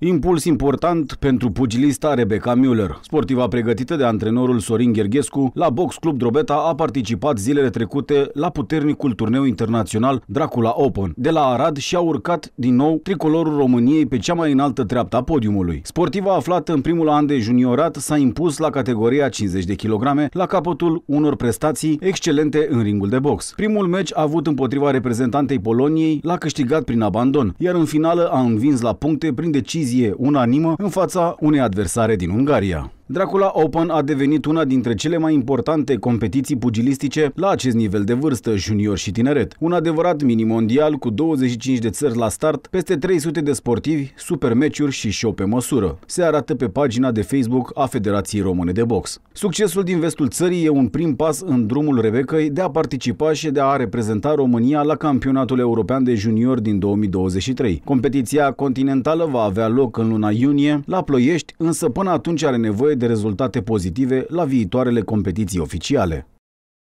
Impuls important pentru pugilista Rebecca Müller. Sportiva pregătită de antrenorul Sorin Gherghescu, la Box Club Drobeta a participat zilele trecute la puternicul turneu internațional Dracula Open. De la Arad și-a urcat din nou tricolorul României pe cea mai înaltă treaptă a podiumului. Sportiva aflată în primul an de juniorat s-a impus la categoria 50 de kilograme la capătul unor prestații excelente în ringul de box. Primul meci a avut împotriva reprezentantei Poloniei l-a câștigat prin abandon, iar în finală a învins la puncte prin decizie decizie unanimă în fața unei adversare din Ungaria. Dracula Open a devenit una dintre cele mai importante competiții pugilistice la acest nivel de vârstă, junior și tineret. Un adevărat mini-mondial cu 25 de țări la start, peste 300 de sportivi, supermeciuri și show pe măsură. Se arată pe pagina de Facebook a Federației Române de Box. Succesul din vestul țării e un prim pas în drumul Rebecăi de a participa și de a reprezenta România la campionatul european de junior din 2023. Competiția continentală va avea loc în luna iunie la Ploiești, însă până atunci are nevoie de rezultate pozitive la viitoarele competiții oficiale.